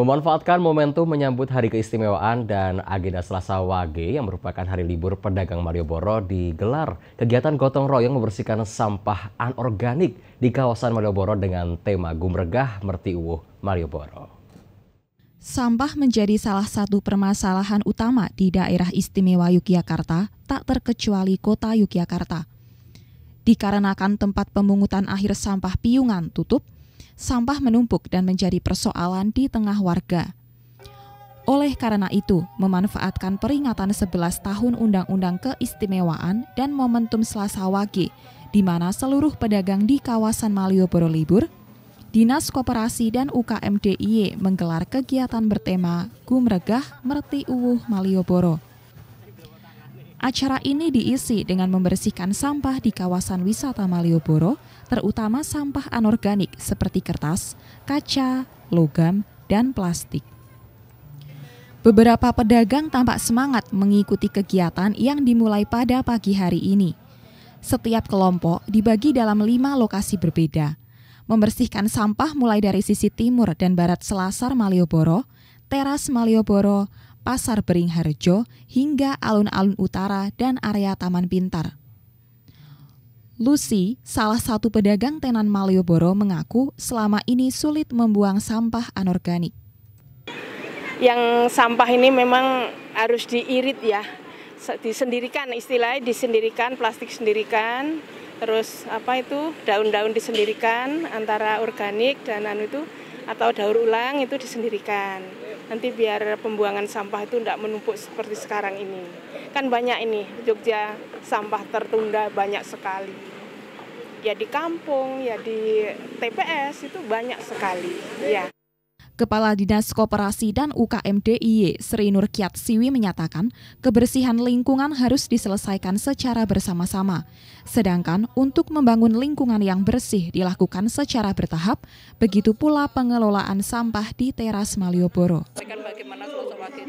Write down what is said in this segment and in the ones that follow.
Memanfaatkan momentum menyambut hari keistimewaan dan agenda Selasa Wage yang merupakan hari libur pedagang Malioboro digelar kegiatan gotong royong membersihkan sampah anorganik di kawasan Malioboro dengan tema Gumregah Mertiuh Malioboro. Sampah menjadi salah satu permasalahan utama di daerah istimewa Yogyakarta, tak terkecuali kota Yogyakarta. Dikarenakan tempat pemungutan akhir sampah piungan tutup, sampah menumpuk dan menjadi persoalan di tengah warga. Oleh karena itu, memanfaatkan peringatan 11 tahun Undang-Undang Keistimewaan dan momentum Selasa Wage, di mana seluruh pedagang di kawasan Malioboro libur, Dinas Koperasi dan UKM DIY e menggelar kegiatan bertema Gumregah Merti Uwuh Malioboro Acara ini diisi dengan membersihkan sampah di kawasan wisata Malioboro, terutama sampah anorganik seperti kertas, kaca, logam, dan plastik. Beberapa pedagang tampak semangat mengikuti kegiatan yang dimulai pada pagi hari ini. Setiap kelompok dibagi dalam lima lokasi berbeda. Membersihkan sampah mulai dari sisi timur dan barat selasar Malioboro, teras Malioboro, Pasar Beringharjo, hingga alun-alun utara dan area Taman Pintar. Lucy, salah satu pedagang tenan Malioboro mengaku selama ini sulit membuang sampah anorganik. Yang sampah ini memang harus diirit ya, disendirikan istilahnya disendirikan, plastik sendirikan, terus apa itu daun-daun disendirikan antara organik dan anu itu atau daur ulang itu disendirikan nanti biar pembuangan sampah itu tidak menumpuk seperti sekarang ini. Kan banyak ini Jogja sampah tertunda banyak sekali. Ya di kampung, ya di TPS itu banyak sekali. Ya. Kepala Dinas Koperasi dan UKM DIY Sri Nur Kiat Siwi menyatakan kebersihan lingkungan harus diselesaikan secara bersama-sama. Sedangkan untuk membangun lingkungan yang bersih dilakukan secara bertahap, begitu pula pengelolaan sampah di teras Malioboro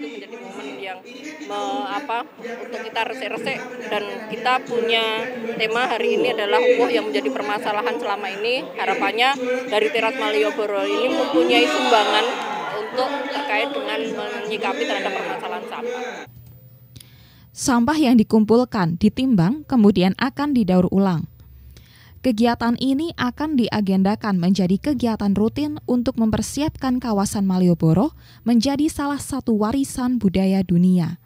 itu menjadi momen yang me, apa untuk kita resek-resek dan kita punya tema hari ini adalah hukum yang menjadi permasalahan selama ini. Harapannya dari Teras Malioboro ini mempunyai sumbangan untuk terkait dengan menyikapi terhadap permasalahan sampah. Sampah yang dikumpulkan, ditimbang, kemudian akan didaur ulang. Kegiatan ini akan diagendakan menjadi kegiatan rutin untuk mempersiapkan kawasan Malioboro menjadi salah satu warisan budaya dunia.